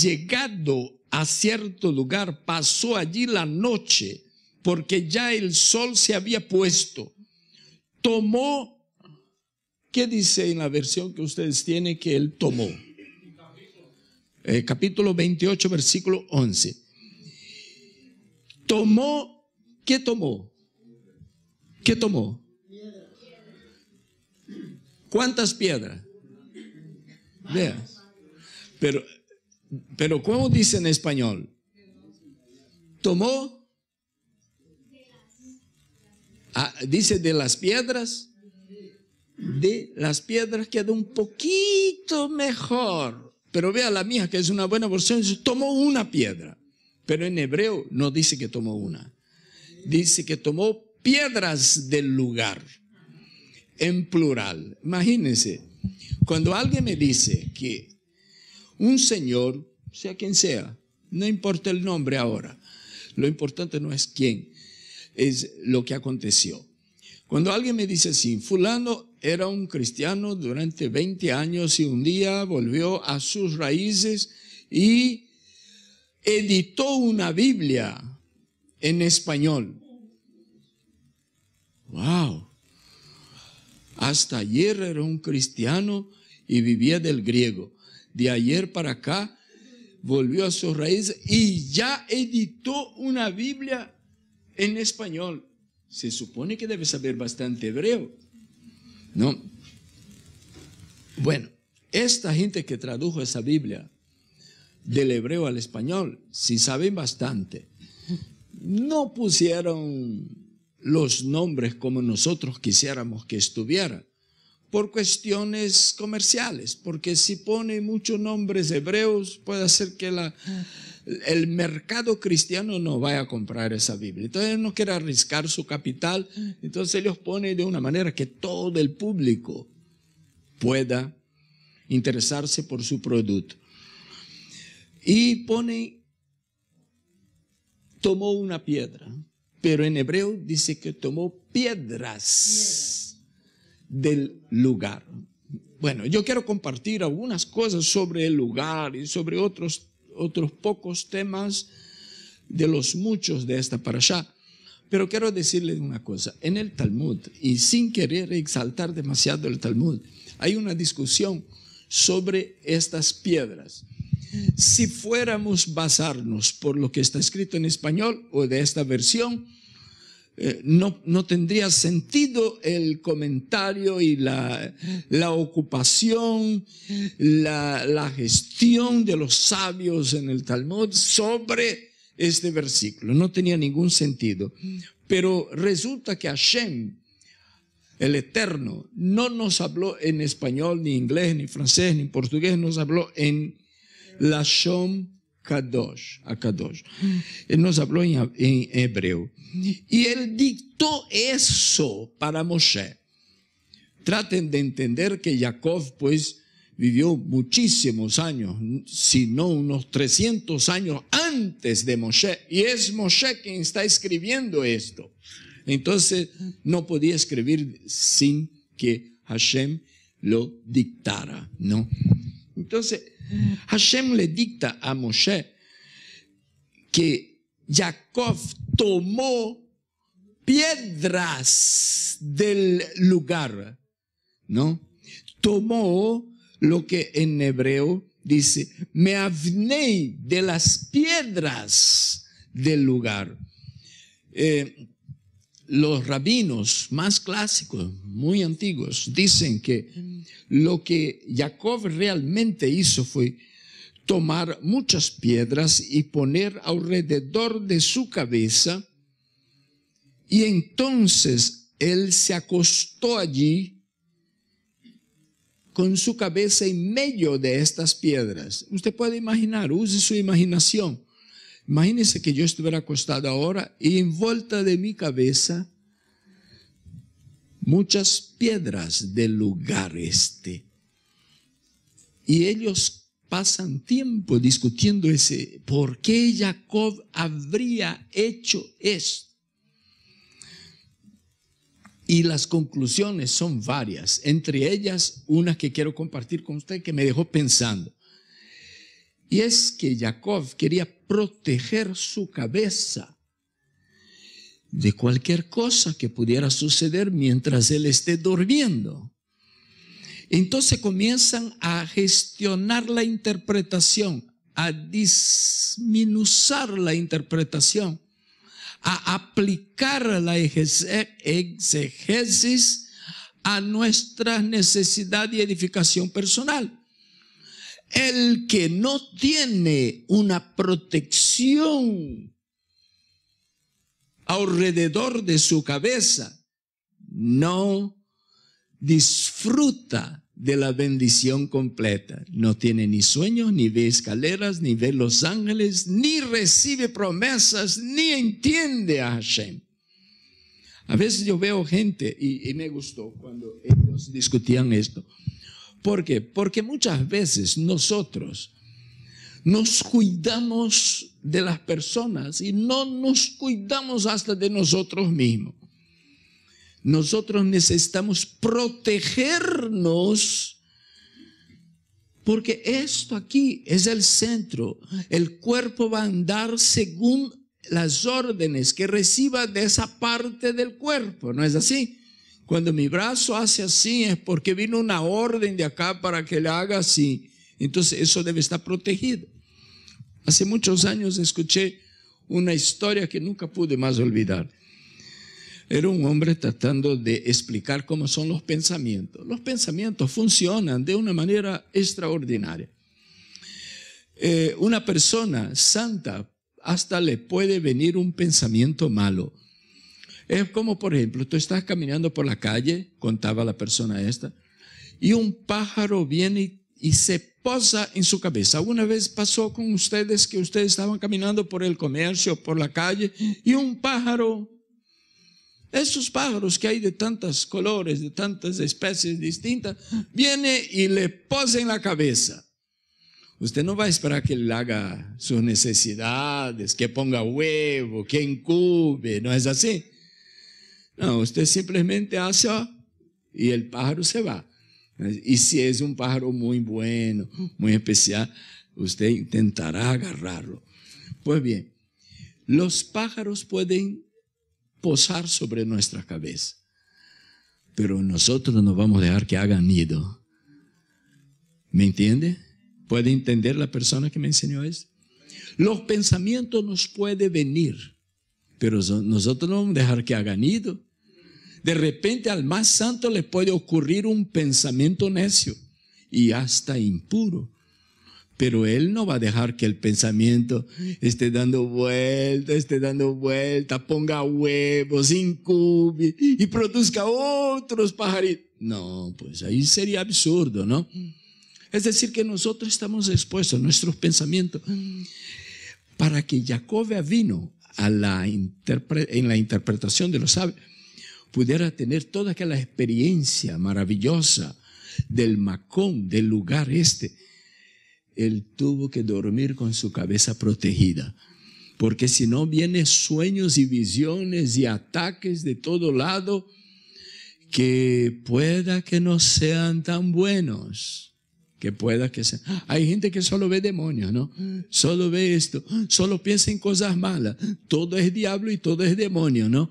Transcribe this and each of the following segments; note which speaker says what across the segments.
Speaker 1: llegado a cierto lugar, pasó allí la noche, porque ya el sol se había puesto. Tomó, ¿qué dice en la versión que ustedes tienen que él tomó? Eh, capítulo 28, versículo 11. Tomó, ¿qué tomó? ¿Qué tomó? ¿Cuántas piedras? Vea. Pero pero ¿cómo dice en español? Tomó, ah, dice de las piedras, de las piedras quedó un poquito mejor. Pero vea la mía, que es una buena versión, tomó una piedra. Pero en hebreo no dice que tomó una. Dice que tomó piedras del lugar, en plural. Imagínense, cuando alguien me dice que un señor, sea quien sea, no importa el nombre ahora, lo importante no es quién, es lo que aconteció. Cuando alguien me dice así, fulano era un cristiano durante 20 años y un día volvió a sus raíces y editó una Biblia en español. ¡Wow! Hasta ayer era un cristiano y vivía del griego de ayer para acá, volvió a sus raíces y ya editó una Biblia en español. Se supone que debe saber bastante hebreo, ¿no? Bueno, esta gente que tradujo esa Biblia del hebreo al español, si saben bastante, no pusieron los nombres como nosotros quisiéramos que estuvieran por cuestiones comerciales, porque si pone muchos nombres hebreos, puede ser que el mercado cristiano no vaya a comprar esa Biblia. Entonces no quiere arriesgar su capital, entonces ellos ponen de una manera que todo el público pueda interesarse por su producto. Y pone, tomó una piedra, pero en hebreo dice que tomó piedras del lugar. Bueno, yo quiero compartir algunas cosas sobre el lugar y sobre otros, otros pocos temas de los muchos de esta para allá, Pero quiero decirles una cosa, en el Talmud, y sin querer exaltar demasiado el Talmud, hay una discusión sobre estas piedras. Si fuéramos basarnos por lo que está escrito en español o de esta versión, eh, no, tendría sentido el comentario y la, ocupación, la, la, gestión de los sabios en el Talmud sobre este versículo. No tenía ningún sentido. Pero resulta que Hashem, el Eterno, no nos habló en español, ni inglés, ni francés, ni portugués, nos habló en la Shom Kadosh, a Kadosh. Él nos habló en, hebreo. Y él dictó eso para Moshe. Traten de entender que Jacob, pues, vivió muchísimos años, si no unos 300 años antes de Moshe. Y es Moshe quien está escribiendo esto. Entonces no podía escribir sin que Hashem lo dictara, ¿no? Entonces, Hashem le dicta a Moshe que Jacob tomó piedras del lugar, ¿no? Tomó lo que en hebreo dice, me avnei de las piedras del lugar. Eh, los rabinos más clásicos, muy antiguos, dicen que lo que Jacob realmente hizo fue tomar muchas piedras y poner alrededor de su cabeza, y entonces él se acostó allí con su cabeza en medio de estas piedras. Usted puede imaginar, use su imaginación. Imagínense que yo estuviera acostado ahora y en vuelta de mi cabeza muchas piedras del lugar este. Y ellos pasan tiempo discutiendo ese por qué Jacob habría hecho esto. Y las conclusiones son varias, entre ellas una que quiero compartir con usted que me dejó pensando. Y es que Jacob quería proteger su cabeza de cualquier cosa que pudiera suceder mientras él esté durmiendo. Entonces comienzan a gestionar la interpretación, a disminuir la interpretación, a aplicar la exegesis a nuestra necesidad de edificación personal. El que no tiene una protección alrededor de su cabeza no disfruta de la bendición completa. No tiene ni sueños, ni ve escaleras, ni ve los ángeles, ni recibe promesas, ni entiende a Hashem. A veces yo veo gente, y, y me gustó cuando ellos discutían esto, ¿Por qué? Porque muchas veces nosotros nos cuidamos de las personas y no nos cuidamos hasta de nosotros mismos. Nosotros necesitamos protegernos porque esto aquí es el centro. El cuerpo va a andar según las órdenes que reciba de esa parte del cuerpo, ¿no es así? Cuando mi brazo hace así es porque vino una orden de acá para que le haga así. Entonces eso debe estar protegido. Hace muchos años escuché una historia que nunca pude más olvidar. Era un hombre tratando de explicar cómo son los pensamientos. Los pensamientos funcionan de una manera extraordinaria. Eh, una persona santa hasta le puede venir un pensamiento malo es como, por ejemplo, tú estás caminando por la calle, contaba la persona esta, y un pájaro viene y, se posa en su cabeza. ¿Alguna vez pasó con ustedes que ustedes estaban caminando por el comercio, por la calle, y un pájaro, esos pájaros que hay de tantos colores, de tantas especies distintas, viene y le posa en la cabeza. Usted no va a esperar que le haga sus necesidades, que ponga huevo, que incube, no es así. No, usted simplemente hace y el pájaro se va. Y si es un pájaro muy bueno, muy especial, usted intentará agarrarlo. Pues bien, los pájaros pueden posar sobre nuestra cabeza, pero nosotros no vamos a dejar que hagan nido. ¿Me entiende? ¿Puede entender la persona que me enseñó eso? Los pensamientos nos pueden venir, pero nosotros no vamos a dejar que hagan nido. De repente al más santo le puede ocurrir un pensamiento necio y hasta impuro. Pero él no va a dejar que el pensamiento esté dando vuelta, esté dando vuelta, ponga huevos, incube y produzca otros pajaritos. No, pues ahí sería absurdo, ¿no? Es decir, que nosotros estamos expuestos, a nuestros pensamientos. Para que Jacob vino a la en la interpretación de los sabios, pudiera tener toda aquella experiencia maravillosa del Macón, del lugar este, él tuvo que dormir con su cabeza protegida. Porque si no viene sueños y visiones y ataques de todo lado que pueda que no sean tan buenos. Que pueda que sea ah, Hay gente que solo ve demonios, ¿no? Solo ve esto. Solo piensa en cosas malas. Todo es diablo y todo es demonio, ¿no?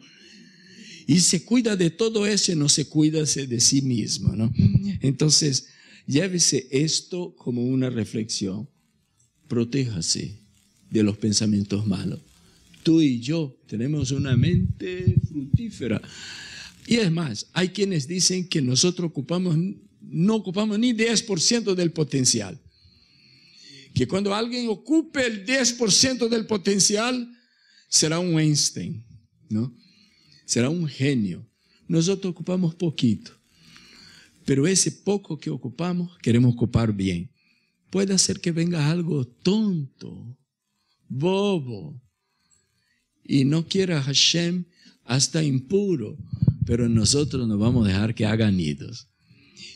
Speaker 1: y se cuida de todo eso, no se cuida de sí mismo, ¿no? Mm. Entonces, llévese esto como una reflexión. Protéjase de los pensamientos malos. Tú y yo tenemos una mente fructífera. Y es más, hay quienes dicen que nosotros ocupamos, no ocupamos ni 10% del potencial. Que cuando alguien ocupe el 10% del potencial, será un Einstein, ¿no? será un genio. Nosotros ocupamos poquito, pero ese poco que ocupamos queremos ocupar bien. Puede hacer que venga algo tonto, bobo, y no quiera Hashem hasta impuro, pero nosotros no vamos a dejar que hagan nidos.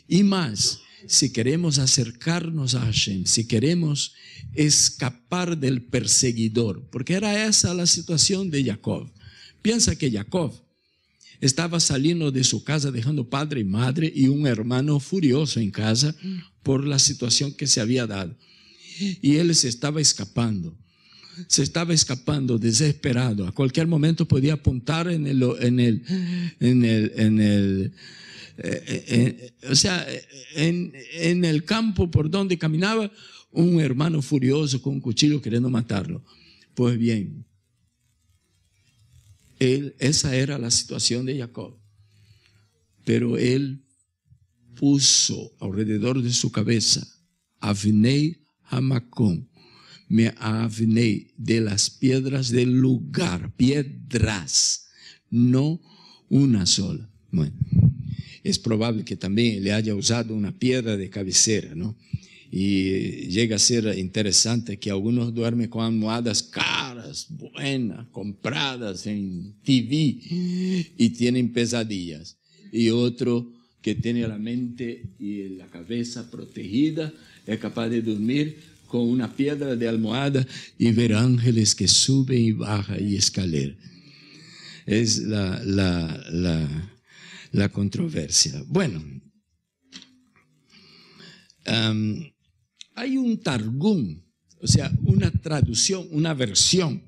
Speaker 1: Y más, si queremos acercarnos a Hashem, si queremos escapar del perseguidor, porque era esa la situación de Jacob. Piensa que Jacob estaba saliendo de su casa dejando padre y madre y un hermano furioso en casa por la situación que se había dado. Y él se estaba escapando, se estaba escapando desesperado. A cualquier momento podía apuntar en el, en el, en el, eh, eh, eh, o sea, en el campo por donde caminaba un hermano furioso con un cuchillo queriendo matarlo. Pues bien, esa era la situación de Jacob. Pero él puso alrededor de su cabeza Avnei macón me Avnei de las piedras del lugar, piedras, no una sola. Bueno, es probable que también le haya usado una piedra de cabecera, ¿no? Y llega a ser interesante que algunos duermen con almohadas caras, buenas, compradas en TV y tienen pesadillas. Y otro que tiene la mente y la cabeza protegida es capaz de dormir con una piedra de almohada y ver ángeles que suben y bajan y escalar. Es la, la, la, controversia. Bueno, hay un targum, o sea, una traducción, una versión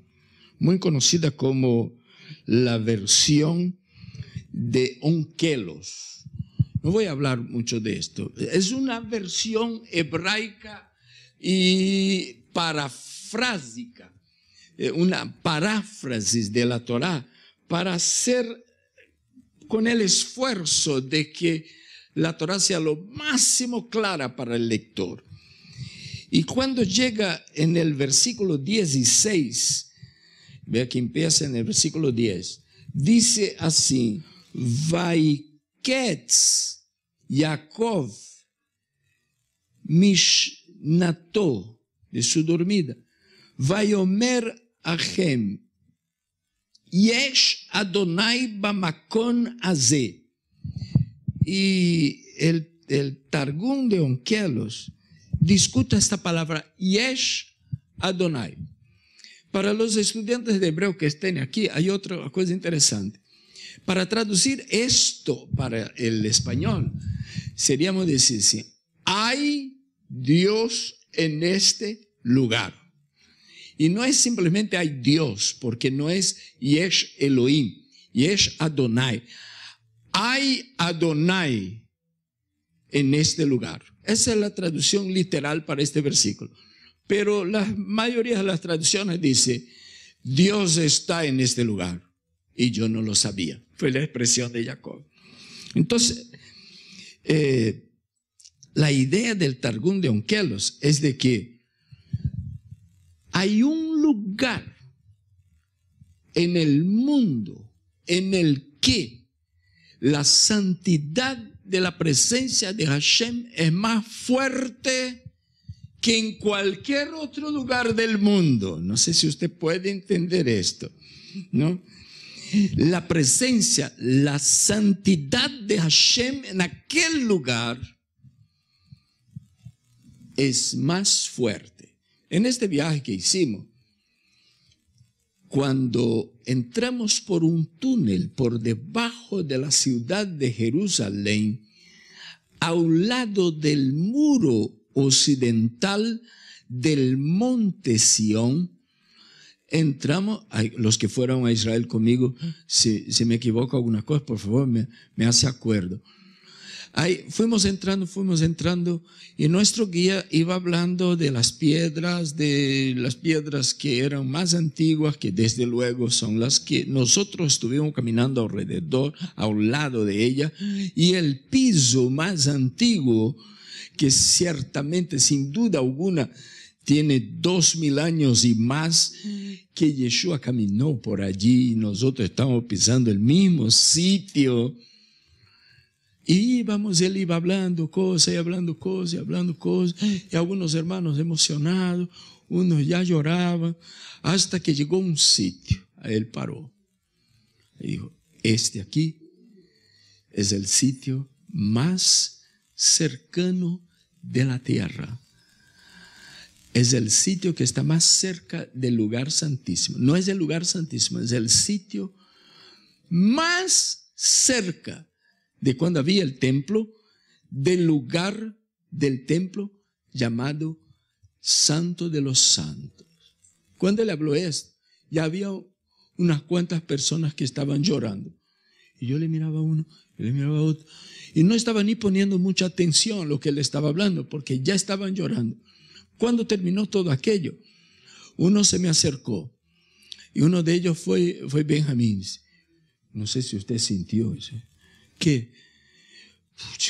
Speaker 1: muy conocida como la versión de Onkelos. No voy a hablar mucho de esto. Es una versión hebraica y parafrásica, eh, una paráfrasis de la Torá para hacer con el esfuerzo de que la Torá sea lo máximo clara para el lector. E quando chega no versículo 16, veja que empieza no versículo 10, assim: Vai Ketz Jacob Mishnató, de sua dormida, vai Omer Achem, Yesh Adonai Bamakon aze. E o Targum de Onkelos, discuta esta palabra Yesh Adonai. Para los estudiantes de hebreo que estén aquí, hay otra cosa interesante. Para traducir esto para el español, seríamos decir, hay Dios en este lugar. Y no es simplemente hay Dios, porque no es Yesh Elohim, Yesh Adonai. Hay Adonai en este lugar. Esa es la traducción literal para este versículo. Pero la mayoría de las traducciones dice, Dios está en este lugar. Y yo no lo sabía. Fue la expresión de Jacob. Entonces, eh, la idea del Targum de Onkelos es de que hay un lugar en el mundo en el que la santidad de la presencia de Hashem es más fuerte que en cualquier otro lugar del mundo. No sé si usted puede entender esto, ¿no? La presencia, la santidad de Hashem en aquel lugar es más fuerte. En este viaje que hicimos, cuando entramos por un túnel por debajo de la ciudad de Jerusalén, a un lado del muro occidental del monte Sión, entramos, los que fueron a Israel conmigo, si, me equivoco alguna cosa, por favor, me hace acuerdo. Ahí fuimos entrando, fuimos entrando y nuestro guía iba hablando de las piedras, de las piedras que eran más antiguas, que desde luego son las que nosotros estuvimos caminando alrededor, a un lado de ella, y el piso más antiguo, que ciertamente, sin duda alguna, tiene dos mil años y más que Yeshua caminó por allí y nosotros estamos pisando el mismo sitio y íbamos, él iba hablando cosas y hablando cosas y hablando cosas. Y algunos hermanos emocionados, unos ya lloraban, hasta que llegó un sitio. él paró. Y dijo, este aquí es el sitio más cercano de la tierra. Es el sitio que está más cerca del lugar santísimo. No es el lugar santísimo, es el sitio más cerca de cuando había el templo, del lugar del templo llamado Santo de los Santos. Cuando le habló esto, ya había unas cuantas personas que estaban llorando. Y yo le miraba a uno, le miraba a otro. Y no estaba ni poniendo mucha atención a lo que él estaba hablando, porque ya estaban llorando. Cuando terminó todo aquello, uno se me acercó. Y uno de ellos fue, fue Benjamín. No sé si usted sintió eso que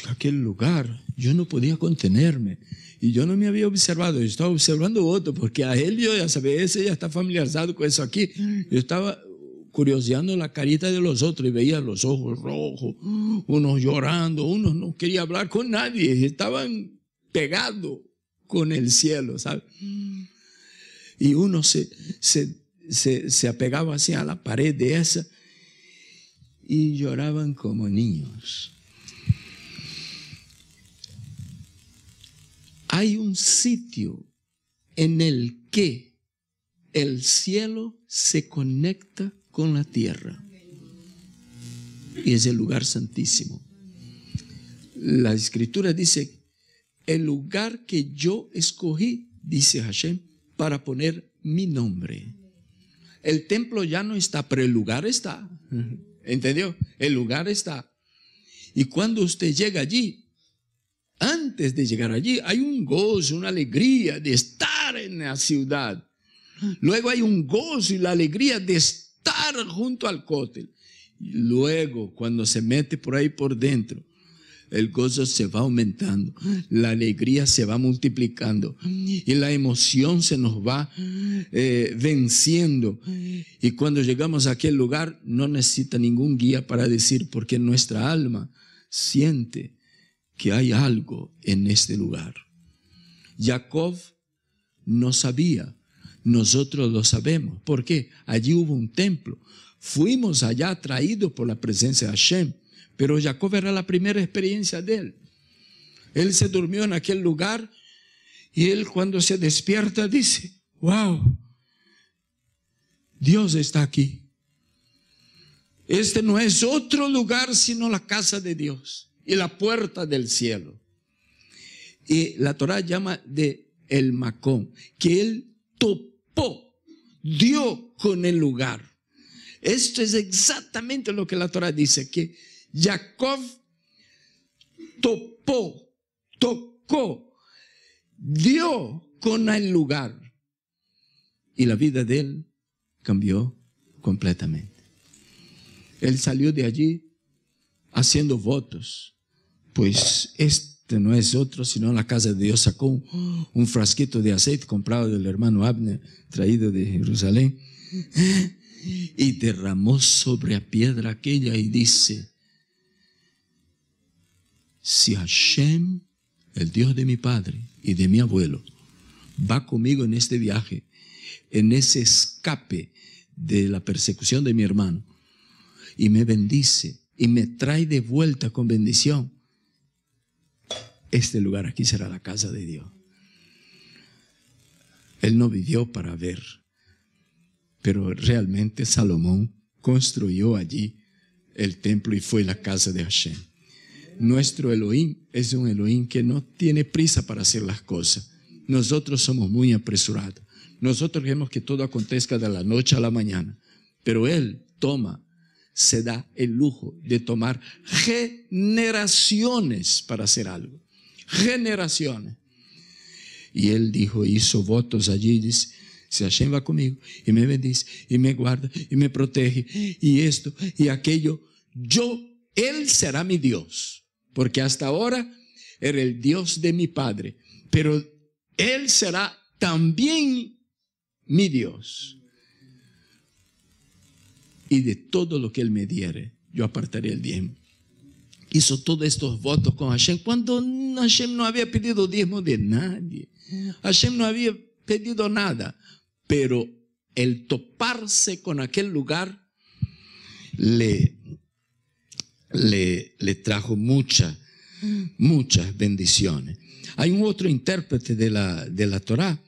Speaker 1: aquel lugar yo no podía contenerme. Y yo no me había observado, yo estaba observando otro, porque a él yo ya sabía, ese ya está familiarizado con eso aquí. Yo estaba curioseando la carita de los otros y veía los ojos rojos, unos llorando, unos no quería hablar con nadie, estaban pegados con el cielo, ¿sabes? Mm. Y uno se, se, se apegaba así a la pared de esa y lloraban como niños. Hay un sitio en el que el cielo se conecta con la tierra. Y es el lugar santísimo. La escritura dice, el lugar que yo escogí, dice Hashem, para poner mi nombre. El templo ya no está, pero el lugar está. ¿Entendió? El lugar está. Y cuando usted llega allí, antes de llegar allí, hay un gozo, una alegría de estar en la ciudad. Luego hay un gozo y la alegría de estar junto al cóctel. Luego, cuando se mete por ahí por dentro, el gozo se va aumentando, la alegría se va multiplicando y la emoción se nos va eh, venciendo. Y cuando llegamos a aquel lugar no necesita ningún guía para decir, porque nuestra alma siente que hay algo en este lugar. Jacob no sabía, nosotros lo sabemos. ¿Por qué? Allí hubo un templo. Fuimos allá atraídos por la presencia de Hashem. Pero Jacob era la primera experiencia de él. Él se durmió en aquel lugar y él cuando se despierta dice, wow, Dios está aquí. Este no es otro lugar sino la casa de Dios y la puerta del cielo. Y la Torah llama de el Macón, que él topó, dio con el lugar. Esto es exactamente lo que la Torah dice, que Jacob topó, tocó, dio con el lugar. Y la vida de él cambió completamente. Él salió de allí haciendo votos, pues este no es otro, sino la casa de Dios sacó un, un frasquito de aceite comprado del hermano Abner, traído de Jerusalén, y derramó sobre la piedra aquella y dice, si Hashem, el Dios de mi padre y de mi abuelo, va conmigo en este viaje, en ese escape de la persecución de mi hermano, y me bendice y me trae de vuelta con bendición, este lugar aquí será la casa de Dios. Él no vivió para ver, pero realmente Salomón construyó allí el templo y fue la casa de Hashem. Nuestro Elohim es un Elohim que no tiene prisa para hacer las cosas. Nosotros somos muy apresurados. Nosotros queremos que todo acontezca de la noche a la mañana. Pero Él toma, se da el lujo de tomar generaciones para hacer algo. Generaciones. Y Él dijo, hizo votos allí, dice, si va conmigo y me bendice y me guarda y me protege y esto y aquello, yo, Él será mi Dios porque hasta ahora era el Dios de mi Padre, pero Él será también mi Dios. Y de todo lo que Él me diere, yo apartaré el diezmo. Hizo todos estos votos con Hashem cuando Hashem no había pedido diezmo de nadie. Hashem no había pedido nada, pero el toparse con aquel lugar le le, trajo muchas, muchas bendiciones. Hay un otro intérprete de la, de la Torah,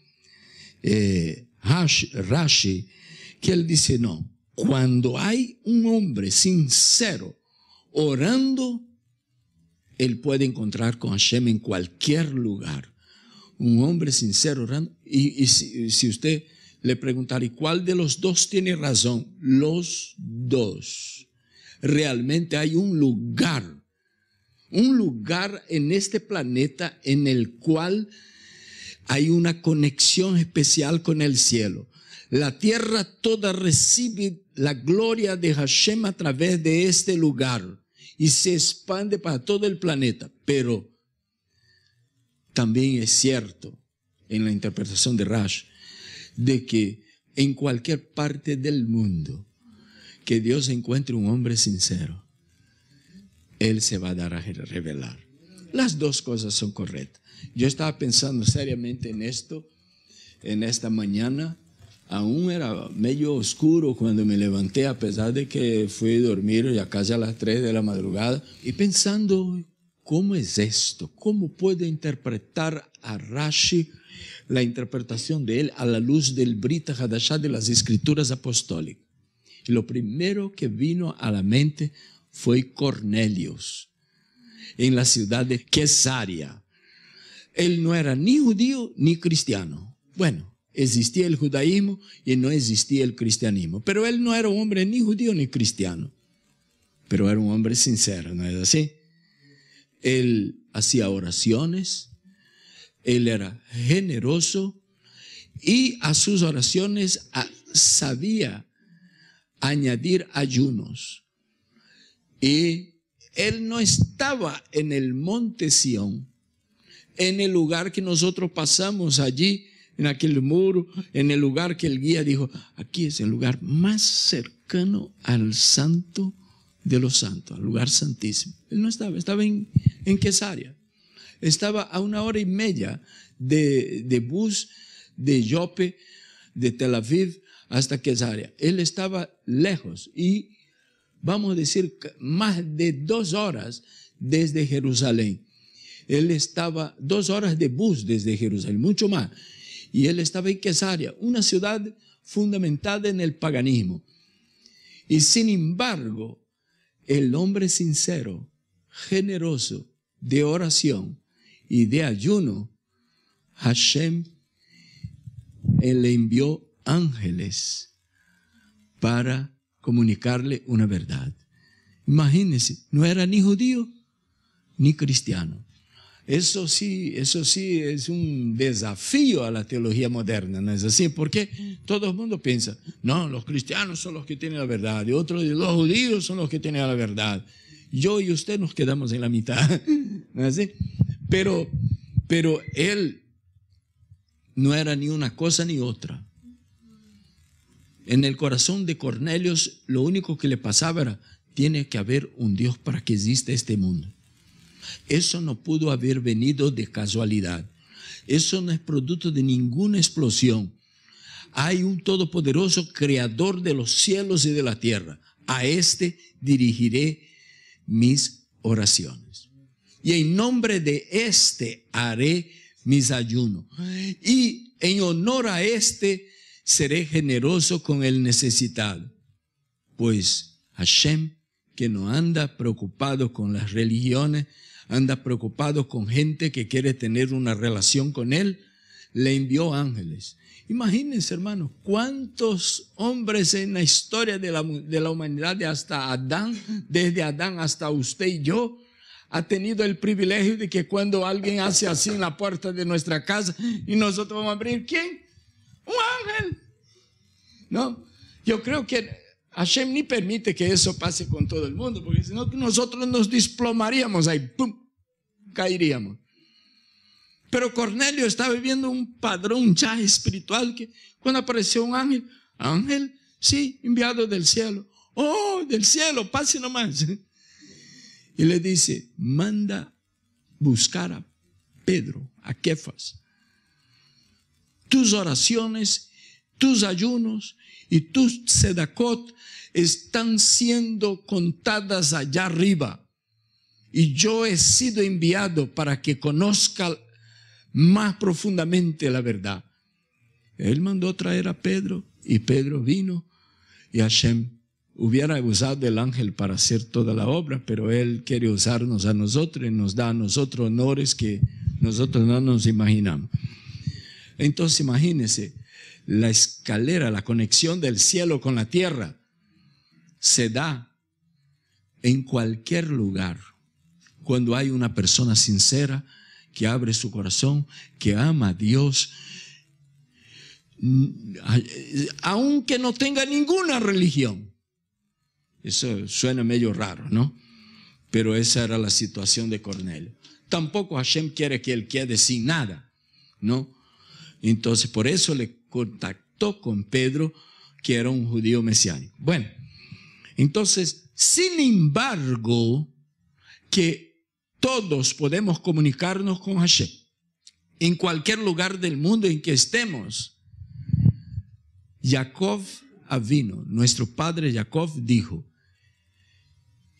Speaker 1: eh, Rashi, que él dice, no, cuando hay un hombre sincero orando, él puede encontrar con Hashem en cualquier lugar. Un hombre sincero orando. Y, si, si, usted le preguntara, ¿y cuál de los dos tiene razón? Los dos realmente hay un lugar, un lugar en este planeta en el cual hay una conexión especial con el cielo. La tierra toda recibe la gloria de Hashem a través de este lugar y se expande para todo el planeta. Pero también es cierto en la interpretación de Rash de que en cualquier parte del mundo que Dios encuentre un hombre sincero, Él se va a dar a revelar. Las dos cosas son correctas. Yo estaba pensando seriamente en esto en esta mañana. Aún era medio oscuro cuando me levanté, a pesar de que fui a dormir ya casi a las 3 de la madrugada, y pensando, ¿cómo es esto? ¿Cómo puede interpretar a Rashi, la interpretación de él, a la luz del Brita Hadashah de las Escrituras Apostólicas? lo primero que vino a la mente fue Cornelius, en la ciudad de Quesaria. Él no era ni judío ni cristiano. Bueno, existía el judaísmo y no existía el cristianismo, pero él no era un hombre ni judío ni cristiano, pero era un hombre sincero, ¿no es así? Él hacía oraciones, él era generoso y a sus oraciones ah, sabía añadir ayunos. Y él no estaba en el monte Sión, en el lugar que nosotros pasamos allí, en aquel muro, en el lugar que el guía dijo, aquí es el lugar más cercano al santo de los santos, al lugar santísimo. Él no estaba, estaba en, en Quesaria. Estaba a una hora y media de, de bus de Yope, de Tel Aviv, hasta Cesarea. Él estaba lejos y vamos a decir más de dos horas desde Jerusalén. Él estaba dos horas de bus desde Jerusalén, mucho más. Y él estaba en Cesarea, una ciudad fundamentada en el paganismo. Y sin embargo, el hombre sincero, generoso, de oración y de ayuno, Hashem él le envió ángeles para comunicarle una verdad. Imagínense, no era ni judío ni cristiano. Eso sí, eso sí es un desafío a la teología moderna, ¿no es así? Porque todo el mundo piensa, no, los cristianos son los que tienen la verdad, y otros, los judíos son los que tienen la verdad. Yo y usted nos quedamos en la mitad, ¿no es así? Pero, pero él no era ni una cosa ni otra. En el corazón de Cornelius lo único que le pasaba era, tiene que haber un Dios para que exista este mundo. Eso no pudo haber venido de casualidad. Eso no es producto de ninguna explosión. Hay un todopoderoso creador de los cielos y de la tierra. A este dirigiré mis oraciones. Y en nombre de este haré mis ayunos. Y en honor a este seré generoso con el necesitado, pues Hashem, que no anda preocupado con las religiones, anda preocupado con gente que quiere tener una relación con él, le envió ángeles. Imagínense, hermanos, cuántos hombres en la historia de la, de la humanidad, de hasta Adán, desde Adán hasta usted y yo, ha tenido el privilegio de que cuando alguien hace así en la puerta de nuestra casa y nosotros vamos a abrir, ¿quién? un ángel. No, yo creo que Hashem ni permite que eso pase con todo el mundo, porque si no, nosotros nos desplomaríamos ahí, ¡pum! caeríamos. Pero Cornelio estaba viviendo un padrón ya espiritual que cuando apareció un ángel, ángel, sí, enviado del cielo. Oh, del cielo, pase nomás. Y le dice, manda buscar a Pedro, a Kefas, tus oraciones, tus ayunos y tus sedacot están siendo contadas allá arriba. Y yo he sido enviado para que conozca más profundamente la verdad. Él mandó traer a Pedro y Pedro vino y Hashem hubiera usado el ángel para hacer toda la obra, pero él quiere usarnos a nosotros y nos da a nosotros honores que nosotros no nos imaginamos. Entonces imagínense, la escalera, la conexión del cielo con la tierra se da en cualquier lugar cuando hay una persona sincera que abre su corazón, que ama a Dios, aunque no tenga ninguna religión. Eso suena medio raro, ¿no? Pero esa era la situación de Cornelio. Tampoco Hashem quiere que él quede sin nada, ¿no? Entonces, por eso le contactó con Pedro, que era un judío mesiánico. Bueno, entonces, sin embargo, que todos podemos comunicarnos con Hashem, en cualquier lugar del mundo en que estemos. Jacob Avino, nuestro padre Jacob, dijo,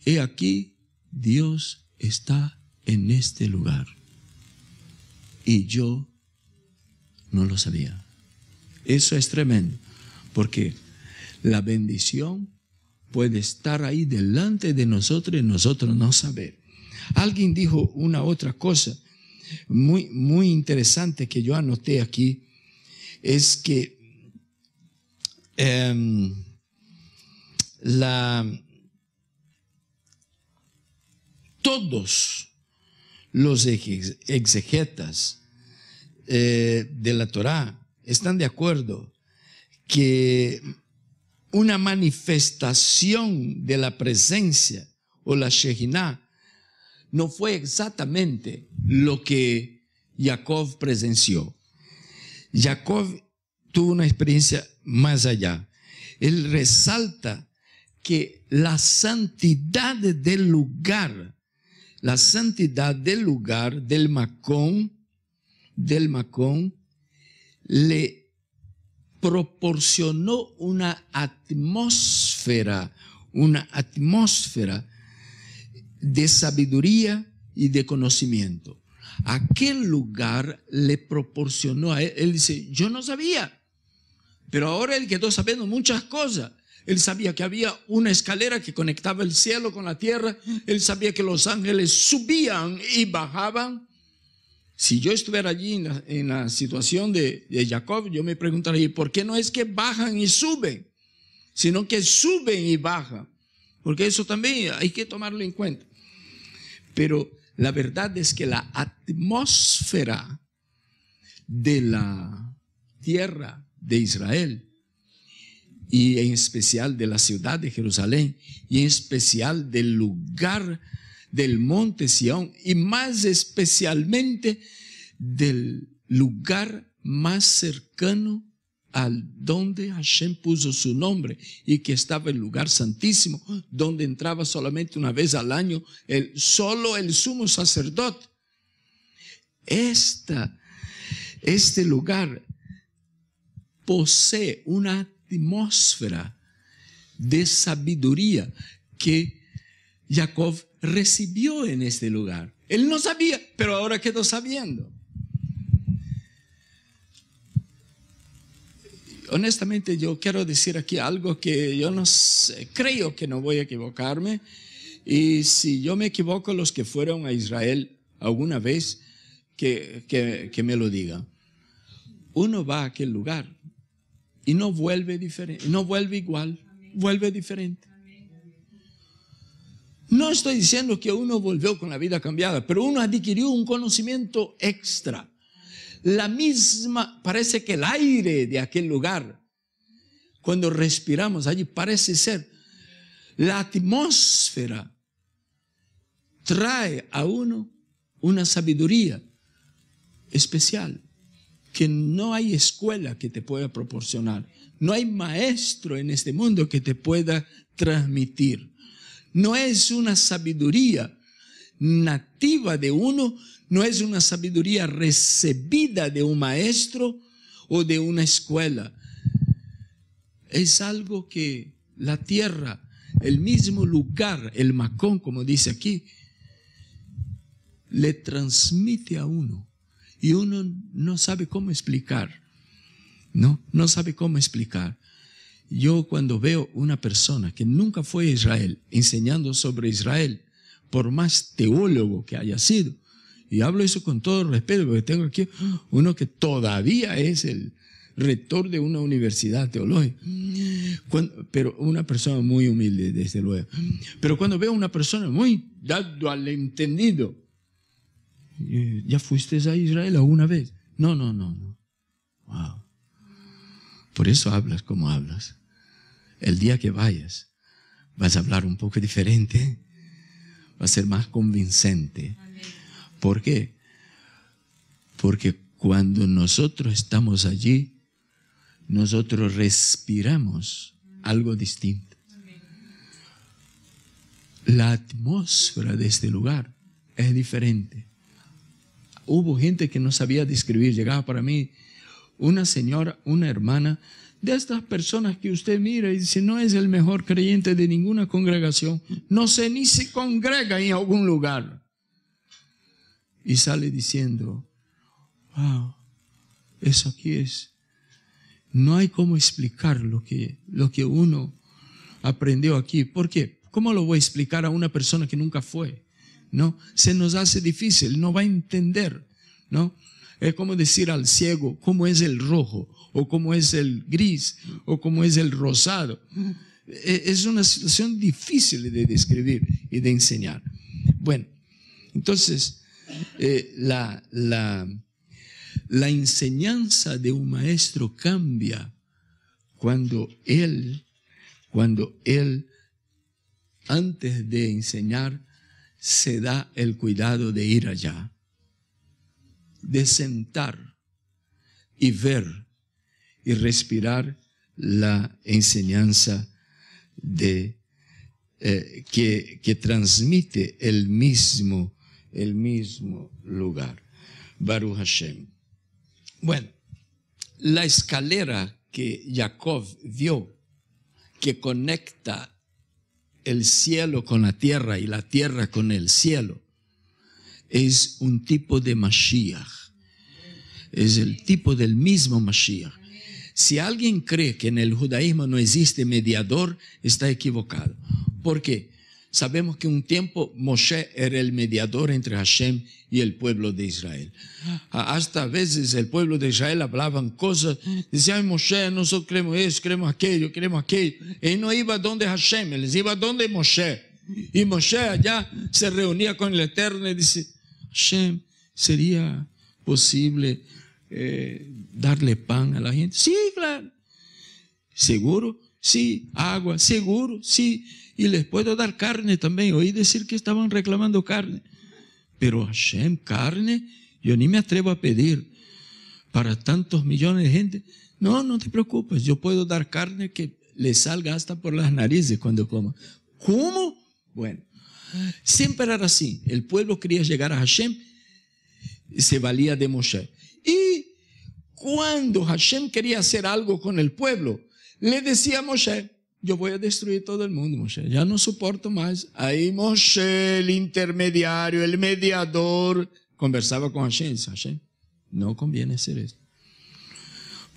Speaker 1: he aquí, Dios está en este lugar y yo no lo sabía. Eso es tremendo, porque la bendición puede estar ahí delante de nosotros y nosotros no saber. Alguien dijo una otra cosa muy, muy interesante que yo anoté aquí, es que em, la, todos los exegetas eh, de la Torá están de acuerdo que una manifestación de la presencia o la Shekinah no fue exactamente lo que Jacob presenció. Jacob tuvo una experiencia más allá. Él resalta que la santidad del lugar, la santidad del lugar, del Macón, del Macón le proporcionó una atmósfera, una atmósfera de sabiduría y de conocimiento. Aquel lugar le proporcionó a él, él dice, yo no sabía, pero ahora él quedó sabiendo muchas cosas. Él sabía que había una escalera que conectaba el cielo con la tierra. Él sabía que los ángeles subían y bajaban. Si yo estuviera allí en la, situación de, de, Jacob, yo me preguntaría, ¿por qué no es que bajan y suben? Sino que suben y bajan. Porque eso también hay que tomarlo en cuenta. Pero la verdad es que la atmósfera de la tierra de Israel, y en especial de la ciudad de Jerusalén, y en especial del lugar del monte Sión y más especialmente del lugar más cercano al donde Hashem puso su nombre y que estaba el lugar santísimo, donde entraba solamente una vez al año el, solo el sumo sacerdote. Esta, este lugar posee una atmósfera de sabiduría que Jacob recibió en este lugar. Él no sabía, pero ahora quedó sabiendo. Honestamente, yo quiero decir aquí algo que yo no creo que no voy a equivocarme. Y si yo me equivoco, los que fueron a Israel alguna vez, que, que me lo digan. Uno va a aquel lugar y no vuelve diferente, no vuelve igual, vuelve diferente. No estoy diciendo que uno volvió con la vida cambiada, pero uno adquirió un conocimiento extra. La misma, parece que el aire de aquel lugar, cuando respiramos allí, parece ser la atmósfera trae a uno una sabiduría especial que no hay escuela que te pueda proporcionar, no hay maestro en este mundo que te pueda transmitir. No es una sabiduría nativa de uno, no es una sabiduría recibida de un maestro o de una escuela. Es algo que la tierra, el mismo lugar, el macón, como dice aquí, le transmite a uno. Y uno no sabe cómo explicar, ¿no? No sabe cómo explicar. Yo cuando veo una persona que nunca fue a Israel enseñando sobre Israel, por más teólogo que haya sido, y hablo eso con todo respeto, porque tengo aquí uno que todavía es el rector de una universidad teológica, pero una persona muy humilde, desde luego. Pero cuando veo una persona muy dado al entendido, eh, ¿ya fuiste a Israel alguna vez? No, no, no, no. Wow. Por eso hablas como hablas el día que vayas, vas a hablar un poco diferente, va a ser más convincente. ¿Por qué? Porque cuando nosotros estamos allí, nosotros respiramos algo distinto. La atmósfera de este lugar es diferente. Hubo gente que no sabía describir, llegaba para mí una señora, una hermana, de estas personas que usted mira y dice, no es el mejor creyente de ninguna congregación, no sé ni se congrega en algún lugar. Y sale diciendo, wow, eso aquí es. No hay cómo explicar lo que, lo que uno aprendió aquí. ¿Por qué? ¿Cómo lo voy a explicar a una persona que nunca fue? ¿No? Se nos hace difícil, no va a entender, ¿no? Es como decir al ciego cómo es el rojo, o cómo es el gris, o cómo es el rosado. E-, es una situación difícil de describir y de enseñar. Bueno, entonces, eh, la, la, la enseñanza de un maestro cambia cuando él, cuando él, antes de enseñar, se da el cuidado de ir allá de sentar y ver y respirar la enseñanza de, eh, que, transmite el mismo, el mismo lugar. Baruch Hashem. Bueno, la escalera que Jacob vio que conecta el cielo con la tierra y la tierra con el cielo es un tipo de Mashiach. Es el tipo del mismo Mashiach. Si alguien cree que en el judaísmo no existe mediador, está equivocado. ¿Por qué? Sabemos que un tiempo Moshe era el mediador entre Hashem y el pueblo de Israel. Hasta veces el pueblo de Israel hablaban cosas, decían, Moshe, nosotros creemos eso, creemos aquello, creemos aquello. él no iba donde Hashem, les iba donde Moshe. Y Moshe allá se reunía con el Eterno y dice, ¿sería posible eh, darle pan a la gente? Sí, claro. ¿Seguro? Sí. ¿Agua? Seguro, sí. Y les puedo dar carne también. Oí decir que estaban reclamando carne. Pero Hashem, carne, yo ni me atrevo a pedir para tantos millones de gente. No, no te preocupes, yo puedo dar carne que le salga hasta por las narices cuando coma. ¿Cómo? Bueno, Siempre era así El pueblo quería llegar a Hashem Y se valía de Moshe. Y cuando Hashem quería hacer algo con el pueblo le decía a Moshe, yo voy a destruir todo el mundo, Moshe, ya no soporto más. Ahí Moshe, el intermediario, el mediador, conversaba con Hashem, Hashem, no conviene hacer esto.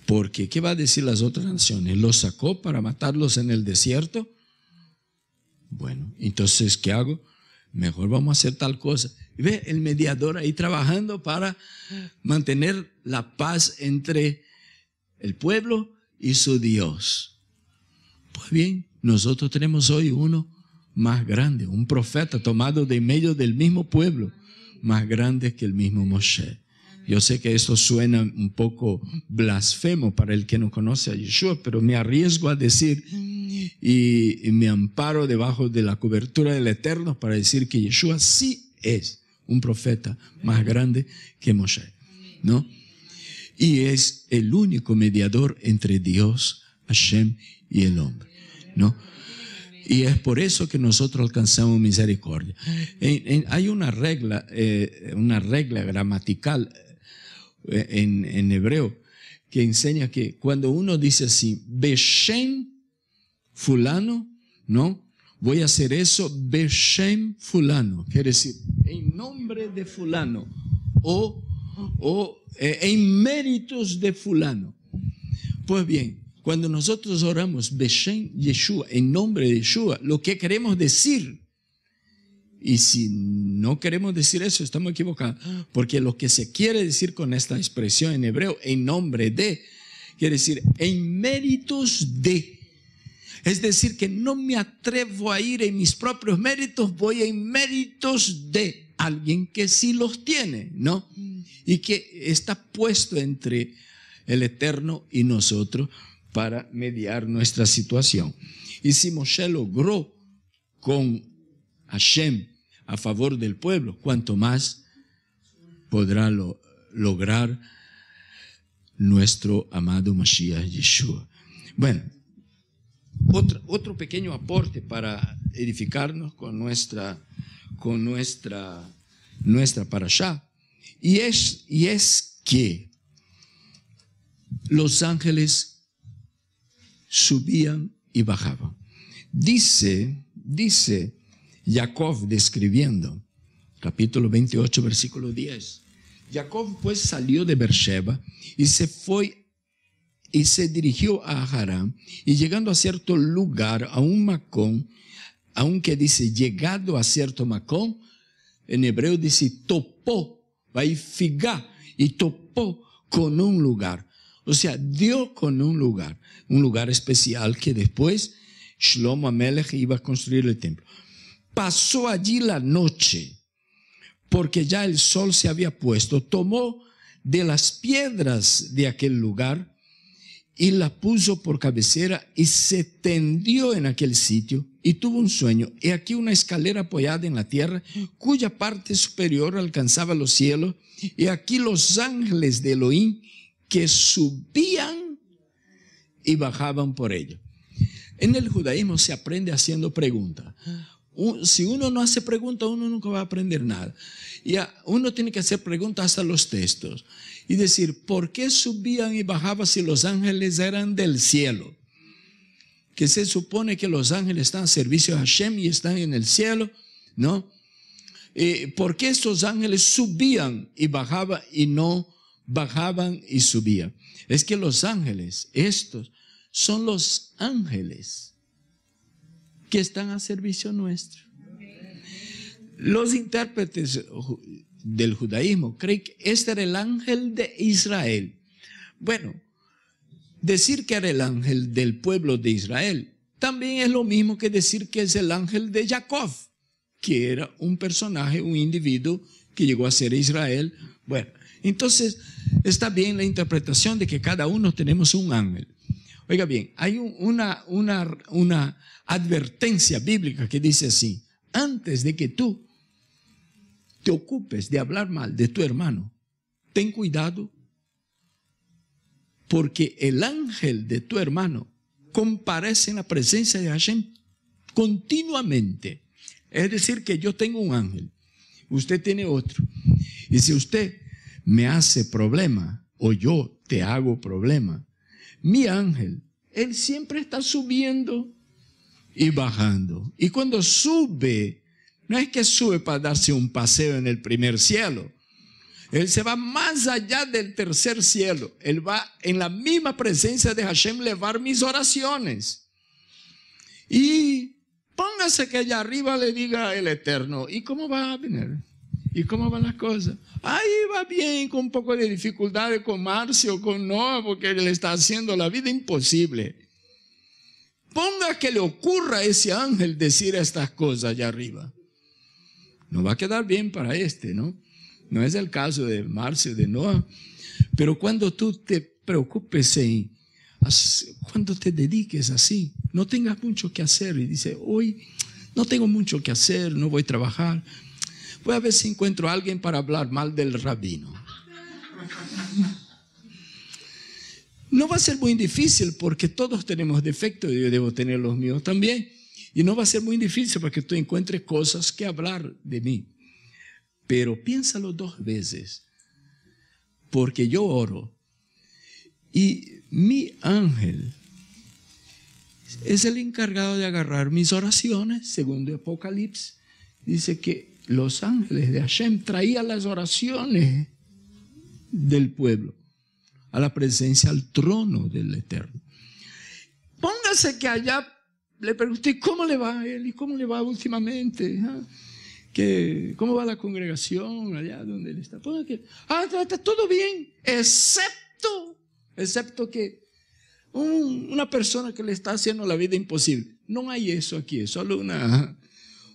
Speaker 1: Porque, ¿qué va a decir las otras naciones? ¿Los sacó para matarlos en el desierto? Bueno, entonces, ¿qué hago? Mejor vamos a hacer tal cosa. Y ve el mediador ahí trabajando para mantener la paz entre el pueblo y su Dios. Pues bien, nosotros tenemos hoy uno más grande, un profeta tomado de medio del mismo pueblo, más grande que el mismo Moshe. Yo sé que esto suena un poco blasfemo para el que no conoce a Yeshua, pero me arriesgo a decir y, me amparo debajo de la cobertura del Eterno para decir que Yeshua sí es un profeta más grande que Moshe, ¿no? Y es el único mediador entre Dios, Hashem y el hombre, ¿no? Y es por eso que nosotros alcanzamos misericordia. hay una regla, eh, una regla gramatical en, hebreo, que enseña que cuando uno dice así, Beshem fulano, ¿no? Voy a hacer eso, Beshem fulano, quiere decir, en nombre de fulano o, eh, en méritos de fulano. Pues bien, cuando nosotros oramos Beshem Yeshua, en nombre de Yeshua, lo que queremos decir y si no queremos decir eso, estamos equivocados, porque lo que se quiere decir con esta expresión en hebreo, en nombre de, quiere decir en méritos de. Es decir, que no me atrevo a ir en mis propios méritos, voy en méritos de alguien que sí los tiene, ¿no? Y que está puesto entre el Eterno y nosotros para mediar nuestra situación. Y si Moshe logró con Hashem a favor del pueblo, cuanto más podrá lograr nuestro amado Mashiach Yeshua. Bueno, otro, otro pequeño aporte para edificarnos con nuestra, con nuestra, nuestra y es, y es que los ángeles subían y bajaban. Dice, dice Jacob describiendo, capítulo 28, versículo 10. Jacob pues salió de Beersheba y se fue y se dirigió a haram y llegando a cierto lugar, a un macón, aunque dice llegado a cierto macón, en hebreo dice topó, Figá, y topó con un lugar. O sea, dio con un lugar, un lugar especial que después Shlomo Amelech iba a construir el templo pasó allí la noche, porque ya el sol se había puesto, tomó de las piedras de aquel lugar y la puso por cabecera y se tendió en aquel sitio y tuvo un sueño. y aquí una escalera apoyada en la tierra cuya parte superior alcanzaba los cielos y aquí los ángeles de Elohim que subían y bajaban por ella. En el judaísmo se aprende haciendo preguntas. Si uno no hace preguntas, uno nunca va a aprender nada. Y uno tiene que hacer preguntas hasta los textos. Y decir, ¿por qué subían y bajaban si los ángeles eran del cielo? Que se supone que los ángeles están en servicio a Hashem y están en el cielo, ¿no? Eh, ¿Por qué estos ángeles subían y bajaban y no bajaban y subían? Es que los ángeles, estos, son los ángeles que están a servicio nuestro. Los intérpretes del judaísmo creen que este era el ángel de Israel. Bueno, decir que era el ángel del pueblo de Israel también es lo mismo que decir que es el ángel de Jacob, que era un personaje, un individuo que llegó a ser Israel. Bueno, entonces está bien la interpretación de que cada uno tenemos un ángel. Oiga bien, hay una, una, una advertencia bíblica que dice así, antes de que tú te ocupes de hablar mal de tu hermano, ten cuidado porque el ángel de tu hermano comparece en la presencia de Hashem continuamente. Es decir, que yo tengo un ángel, usted tiene otro. Y si usted me hace problema o yo te hago problema, mi ángel, él siempre está subiendo y bajando. Y cuando sube, no es que sube para darse un paseo en el primer cielo. Él se va más allá del tercer cielo. Él va en la misma presencia de Hashem levar mis oraciones. Y póngase que allá arriba le diga el Eterno, ¿y cómo va a venir? ¿Y cómo van las cosas? Ahí va bien, con un poco de dificultad de con Marcio, con Noa porque le está haciendo la vida imposible. Ponga que le ocurra a ese ángel decir estas cosas allá arriba. No va a quedar bien para este, ¿no? No es el caso de Marcio, de Noah. Pero cuando tú te preocupes en, cuando te dediques así, no tengas mucho que hacer y dices, hoy no tengo mucho que hacer, no voy a trabajar. Voy a ver si encuentro a alguien para hablar mal del rabino. No va a ser muy difícil porque todos tenemos defectos y yo debo tener los míos también. Y no va a ser muy difícil para que tú encuentres cosas que hablar de mí. Pero piénsalo dos veces, porque yo oro y mi ángel es el encargado de agarrar mis oraciones, según el Apocalipsis. Dice que los ángeles de Hashem traían las oraciones del pueblo a la presencia, al trono del Eterno. Póngase que allá le pregunté cómo le va a él y cómo le va últimamente. ¿Ah? ¿Cómo va la congregación allá donde él está? Póngase ah, está todo bien, excepto, excepto que una persona que le está haciendo la vida imposible. No hay eso aquí, es solo una,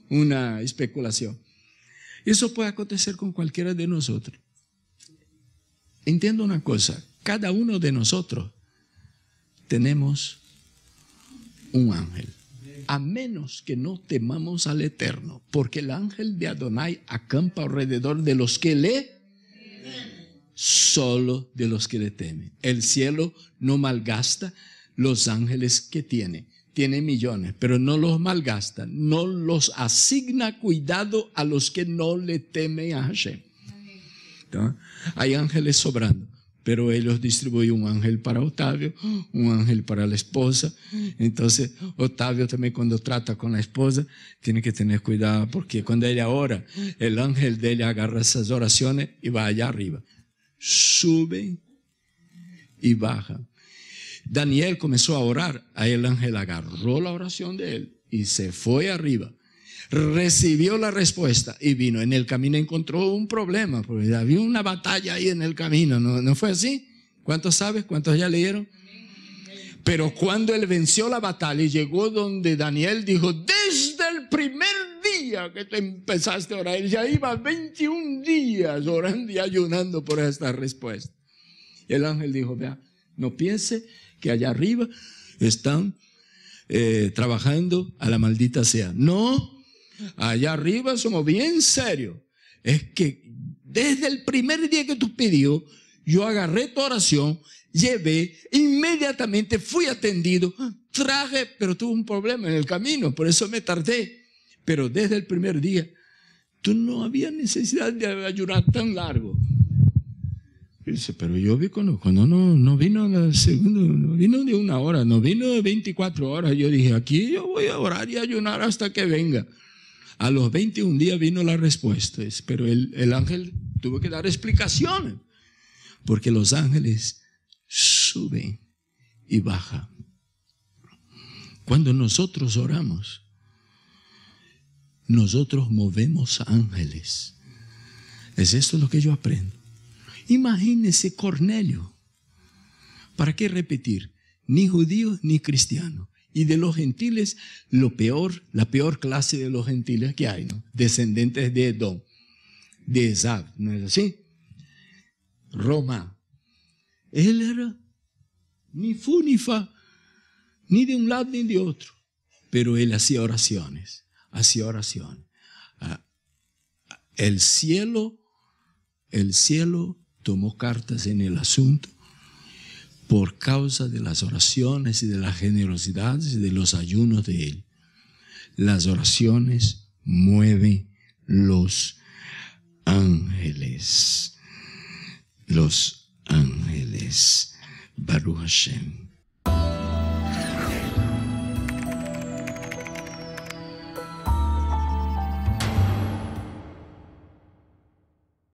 Speaker 1: una especulación. Eso puede acontecer con cualquiera de nosotros. Entiendo una cosa, cada uno de nosotros tenemos un ángel. A menos que no temamos al Eterno, porque el ángel de Adonai acampa alrededor de los que le solo de los que le temen. El cielo no malgasta los ángeles que tiene. Tiene millones, pero no los malgasta, no los asigna cuidado a los que no le temen a Hashem. Hay ángeles sobrando pero ellos los un ángel para Octavio, un ángel para la esposa. Entonces, Octavio también cuando trata con la esposa, tiene que tener cuidado, porque cuando ella ora, el ángel de ella agarra esas oraciones y va allá arriba. Sube y baja. Daniel comenzó a orar, ahí el ángel agarró la oración de él y se fue arriba recibió la respuesta y vino. En el camino encontró un problema, porque había una batalla ahí en el camino, ¿no, fue así? ¿Cuántos sabes? ¿Cuántos ya leyeron? Pero cuando él venció la batalla y llegó donde Daniel dijo, desde el primer día que te empezaste a orar, él ya iba 21 días orando y ayunando por esta respuesta. el ángel dijo, vea, no piense que allá arriba están eh, trabajando a la maldita sea. No, Allá arriba somos bien serios. Es que desde el primer día que tú pidió, yo agarré tu oración, llevé, inmediatamente fui atendido, traje, pero tuve un problema en el camino, por eso me tardé. Pero desde el primer día, tú no había necesidad de ayunar tan largo. dice, pero yo vi cuando, no, no vino la segunda, no vino de una hora, no vino de 24 horas. Yo dije, aquí yo voy a orar y ayunar hasta que venga. A los 21 días vino la respuesta, pero el, ángel tuvo que dar explicaciones, porque los ángeles suben y bajan. Cuando nosotros oramos, nosotros movemos ángeles. Es esto lo que yo aprendo. Imagínense Cornelio. ¿Para qué repetir? Ni judío ni cristiano. Y de los gentiles, lo peor, la peor clase de los gentiles que hay, Descendientes de Edom, de Esab, ¿no es así? Roma. Él era ni fu ni fa, ni de un lado ni de otro. Pero él hacía oraciones, hacía oraciones. Ah, el cielo, el cielo tomó cartas en el asunto por causa de las oraciones y de las generosidades y de los ayunos de Él. Las oraciones mueven los ángeles. Los ángeles. Baruch Hashem.